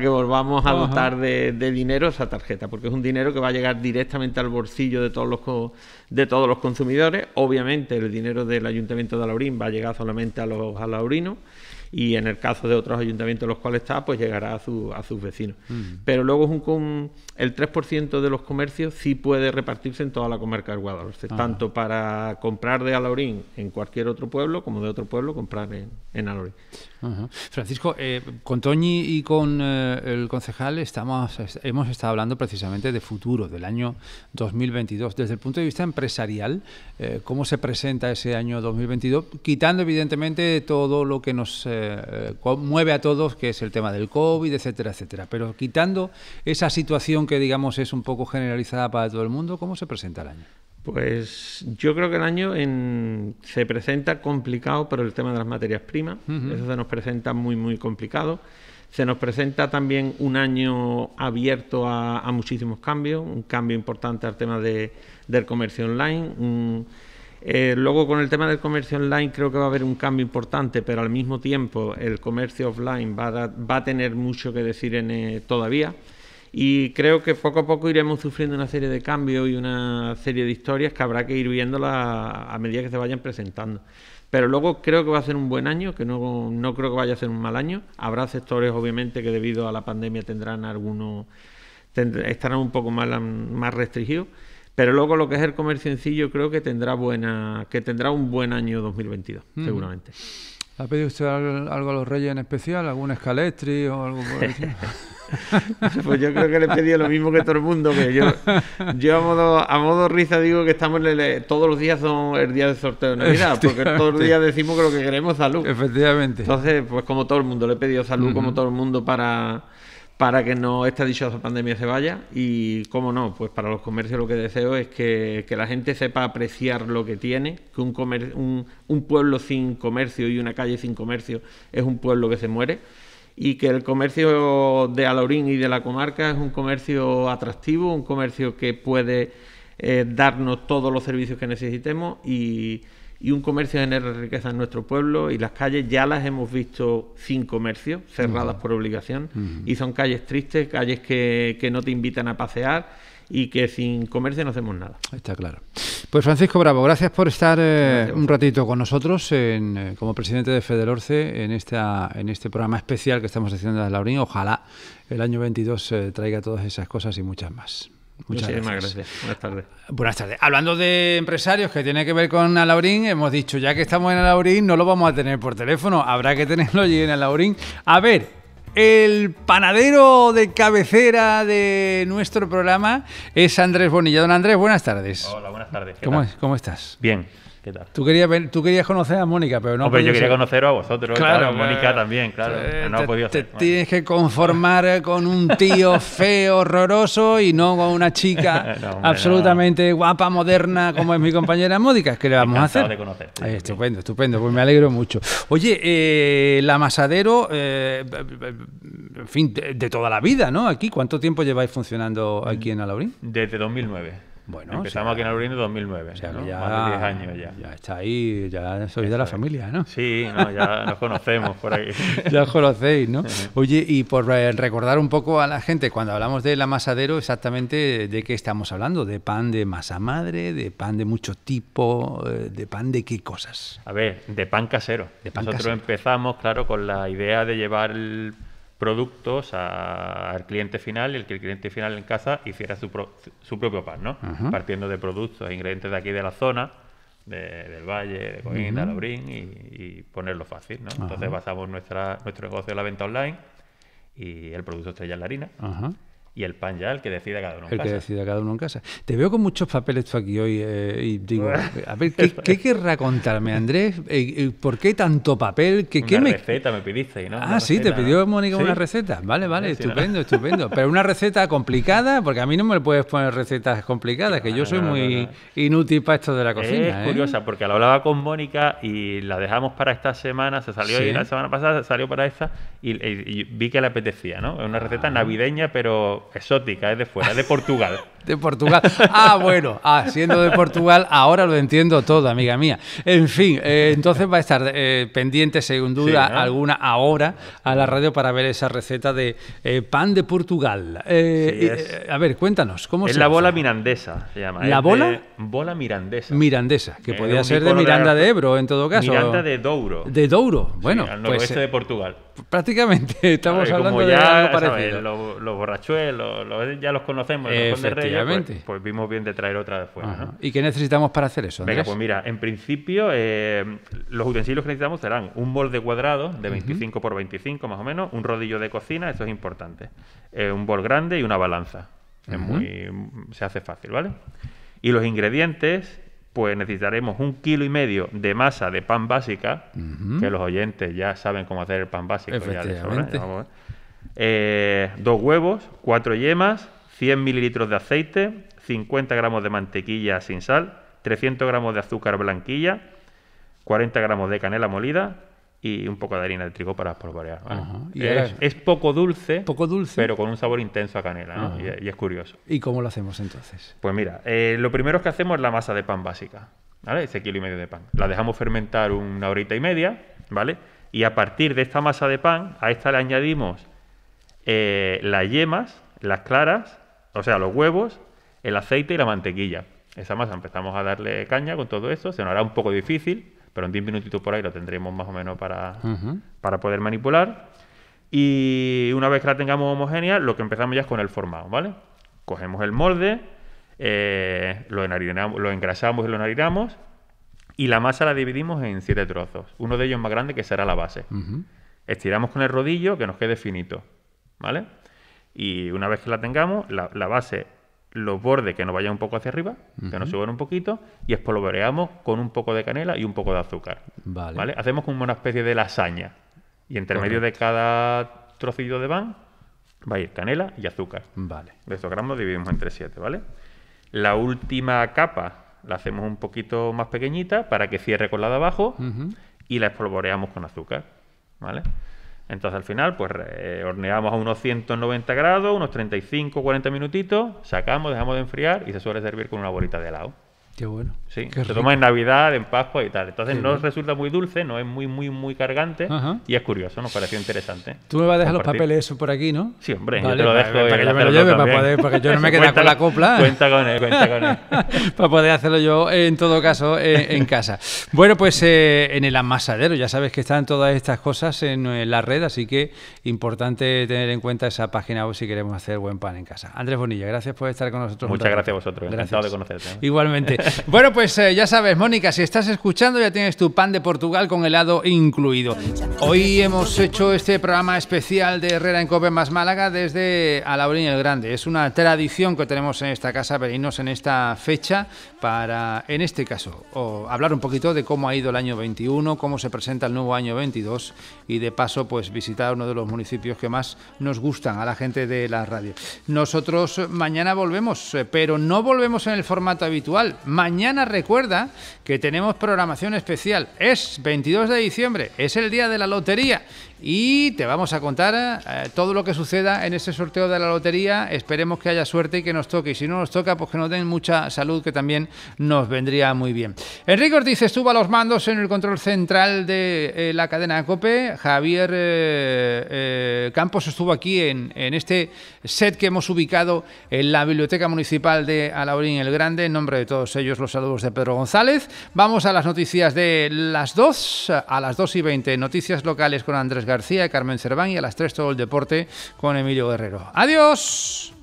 que volvamos a dotar de, dinero esa tarjeta, porque es un dinero que va a llegar directamente al bolsillo de todos los de todos los consumidores. Obviamente el dinero del Ayuntamiento de Laurín va a llegar solamente a los laurinos y en el caso de otros ayuntamientos en los cuales está, pues llegará a, su, a sus vecinos. Mm. Pero luego es un, con, el 3% de los comercios sí puede repartirse en toda la comarca de Guadalhorce, ah. tanto para comprar de Alorín en cualquier otro pueblo como de otro pueblo comprar en, en Alorín. Francisco, eh, con Toñi y con eh, el concejal estamos, hemos estado hablando precisamente de futuro, del año 2022. Desde el punto de vista empresarial, eh, ¿cómo se presenta ese año 2022? Quitando evidentemente todo lo que nos... Eh, mueve a todos, que es el tema del COVID, etcétera, etcétera. Pero quitando esa situación que digamos es un poco generalizada para todo el mundo, ¿cómo se presenta el año? Pues yo creo que el año en... se presenta complicado por el tema de las materias primas, eso se nos presenta muy, muy complicado. Se nos presenta también un año abierto a, muchísimos cambios, un cambio importante al tema de, del comercio online, un eh, luego con el tema del comercio online creo que va a haber un cambio importante, pero al mismo tiempo el comercio offline va a, tener mucho que decir en, eh, todavía. Y creo que poco a poco iremos sufriendo una serie de cambios y una serie de historias que habrá que ir viéndolas a, medida que se vayan presentando. Pero luego creo que va a ser un buen año, que no, creo que vaya a ser un mal año. Habrá sectores obviamente que debido a la pandemia tendrán algunos, estarán un poco más, más restringidos pero luego lo que es el comercio en sí, yo creo que tendrá buena, que tendrá un buen año 2022, mm. seguramente. ¿Ha pedido usted algo a los Reyes en especial? ¿Algún escalestri o algo por estilo? pues yo creo que le he pedido lo mismo que todo el mundo. Que yo, a modo, a modo risa digo que estamos todos los días son el día de sorteo de Navidad, porque todos los días decimos que lo que queremos es salud. Efectivamente. Entonces, pues como todo el mundo, le he pedido salud como todo el mundo para para que no esta dichosa pandemia se vaya y, cómo no, pues para los comercios lo que deseo es que, la gente sepa apreciar lo que tiene, que un, un, pueblo sin comercio y una calle sin comercio es un pueblo que se muere y que el comercio de alorín y de la comarca es un comercio atractivo, un comercio que puede eh, darnos todos los servicios que necesitemos y y un comercio genera riqueza en nuestro pueblo y las calles ya las hemos visto sin comercio, cerradas por obligación, y son calles tristes, calles que, no te invitan a pasear y que sin comercio no hacemos nada. Está claro. Pues Francisco Bravo, gracias por estar eh, un ratito con nosotros en, eh, como presidente de Federorce en, esta, en este programa especial que estamos haciendo de Laurín. Ojalá el año 22 eh, traiga todas esas cosas y muchas más. Muchísimas gracias. Buenas tardes. Buenas tardes. Hablando de empresarios que tiene que ver con Alaurín, hemos dicho, ya que estamos en Alaurín, no lo vamos a tener por teléfono, habrá que tenerlo allí en Alaurín. A ver, el panadero de cabecera de nuestro programa es Andrés Bonilla. Don Andrés, buenas tardes. Hola, buenas tardes. ¿Cómo estás? Bien. ¿Qué tal? Tú querías, tú querías conocer a Mónica, pero no. pero yo quería conocer a vosotros. Claro, Mónica eh, también, claro. Eh, te, tienes que conformar con un tío feo, horroroso y no con una chica absolutamente guapa, moderna, como es mi compañera Mónica. que le vamos a hacer? estupendo, estupendo. Pues me alegro mucho. Oye, eh, la Masadero, eh, en fin, de, de, toda la vida, ¿no? Aquí, ¿cuánto tiempo lleváis funcionando aquí en Alaurín? Desde 2009. Bueno, Empezamos aquí en Alburín en 2009, o sea, ya, de 10 años ya. Ya está ahí, ya sois de la familia, ¿no? Sí, ya nos conocemos por ahí. ya os conocéis, ¿no? Oye, y por recordar un poco a la gente, cuando hablamos del amasadero, exactamente de qué estamos hablando, de pan de masa madre, de pan de mucho tipo, eh, de pan de qué cosas. A ver, de pan casero. De Nosotros empezamos, claro, con la idea de llevar el productos al cliente final y el que el cliente final en casa hiciera su, su propio pan, ¿no? Partiendo de productos, e ingredientes de aquí de la zona, del Valle, de Coín, de Alobrín... y, ponerlo fácil, ¿no? Entonces basamos nuestra, nuestro negocio en la venta online y el producto estrella en la harina y el pan ya el que decida cada uno en casa. El que decida cada uno en casa. Te veo con muchos papeles tú aquí hoy eh, y digo, a ver, ¿qué, querrá contarme Andrés? Eh, eh, ¿Por qué tanto papel? ¿Qué, una receta me... pidiste, ¿no? Ah, sí, te pidió Mónica una receta. Vale, vale, estupendo, estupendo. Pero una receta complicada, porque a mí no me puedes poner recetas complicadas, que yo soy muy inútil para esto de la cocina. Es curiosa, porque lo hablaba con Mónica y la dejamos para esta semana, se salió y la semana pasada, salió para esta y, vi que le apetecía, ¿no? Es una receta ah. navideña, pero exótica, es de fuera, de Portugal de Portugal. Ah, bueno, ah, siendo de Portugal, ahora lo entiendo todo, amiga mía. En fin, eh, entonces va a estar eh, pendiente, según duda alguna, ahora a la radio para ver esa receta de eh, pan de Portugal. a ver, cuéntanos, ¿cómo es la bola mirandesa, se llama. ¿La bola? bola mirandesa. Mirandesa, que podría ser de Miranda de, Ebro, en todo caso. Miranda de Douro. De Douro, bueno. al pues, noroeste de Portugal. Prácticamente, estamos hablando de algo parecido. los, borrachuelos, ya los conocemos, los pues, pues, vimos bien de traer otra de fuera. ¿Y qué necesitamos para hacer eso? Venga, pues mira, en principio eh, los utensilios que necesitamos serán un de cuadrado de 25 por 25 más o menos, un rodillo de cocina, esto es importante, eh, un bol grande y una balanza. muy, se hace fácil, ¿vale? Y los ingredientes, pues necesitaremos un kilo y medio de masa de pan básica, que los oyentes ya saben cómo hacer el pan básico. Ya les eh, dos huevos, cuatro yemas, 100 mililitros de aceite, 50 gramos de mantequilla sin sal, 300 gramos de azúcar blanquilla, 40 gramos de canela molida y un poco de harina de trigo para espolvorear. es, poco dulce, poco dulce, pero con un sabor intenso a canela, y, es curioso. ¿Y cómo lo hacemos entonces? Pues mira, eh, lo primero que hacemos es la masa de pan básica, Ese kilo y medio de pan. La dejamos fermentar una horita y media, ¿vale? Y a partir de esta masa de pan, a esta le añadimos eh, las yemas, las claras, o sea, los huevos, el aceite y la mantequilla. Esa masa empezamos a darle caña con todo esto. Se nos hará un poco difícil, pero en 10 minutitos por ahí lo tendremos más o menos para, para poder manipular. Y una vez que la tengamos homogénea, lo que empezamos ya es con el formado, ¿vale? Cogemos el molde, eh, lo, lo engrasamos y lo enharinamos, y la masa la dividimos en siete trozos. Uno de ellos más grande que será la base. Estiramos con el rodillo que nos quede finito, ¿vale? Y una vez que la tengamos, la, base, los bordes que nos vayan un poco hacia arriba, que nos suban un poquito, y espolvoreamos con un poco de canela y un poco de azúcar. Vale. ¿vale? Hacemos como una especie de lasaña. Y entre medio de cada trocillo de pan va a ir canela y azúcar. Vale. De estos gramos dividimos entre siete, ¿vale? La última capa la hacemos un poquito más pequeñita para que cierre con la de abajo y la espolvoreamos con azúcar, ¿vale? Entonces al final, pues eh, horneamos a unos 190 grados, unos 35, 40 minutitos, sacamos, dejamos de enfriar y se suele servir con una bolita de helado. Qué bueno. Sí, que se toma en Navidad, en Pascua y tal. Entonces no resulta muy dulce, no es muy, muy, muy cargante y es curioso, nos pareció interesante. Tú me vas a dejar los papeles eso por aquí, ¿no? Sí, hombre, te lo dejo. Para, que yo poder, no me quede con la copla. Cuenta con él, cuenta con él. para poder hacerlo yo, eh, en todo caso, eh, en, casa. Bueno, pues eh, en el amasadero, ya sabes que están todas estas cosas en, la red, así que importante tener en cuenta esa página web si queremos hacer buen pan en casa. Andrés Bonilla, gracias por estar con nosotros. Muchas gracias a vosotros, encantado de conocerte. Igualmente. bueno, pues eh, ya sabes, Mónica, si estás escuchando ya tienes tu pan de Portugal con helado incluido. Hoy hemos hecho este programa especial de Herrera en Cope más Málaga desde Alaurín el Grande. Es una tradición que tenemos en esta casa venirnos en esta fecha para, en este caso, hablar un poquito de cómo ha ido el año 21, cómo se presenta el nuevo año 22 y de paso pues visitar uno de los municipios que más nos gustan a la gente de la radio. Nosotros mañana volvemos, eh, pero no volvemos en el formato habitual. Mañana recuerda que tenemos programación especial. Es 22 de diciembre, es el día de la lotería y te vamos a contar eh, eh, todo lo que suceda en ese sorteo de la lotería. Esperemos que haya suerte y que nos toque. Y si no nos toca, pues que nos den mucha salud, que también nos vendría muy bien. Enrique Ortiz estuvo a los mandos en el control central de eh, la cadena COPE. Javier Campos estuvo aquí en, este set que hemos ubicado en la Biblioteca Municipal de Alaurín el Grande. En nombre de todos ellos, los saludos de Pedro González. Vamos a las noticias de las 2, a las 2 y 20, noticias locales con Andrés García. García, Carmen Cerván y a las 3 todo el deporte con Emilio Guerrero. ¡Adiós!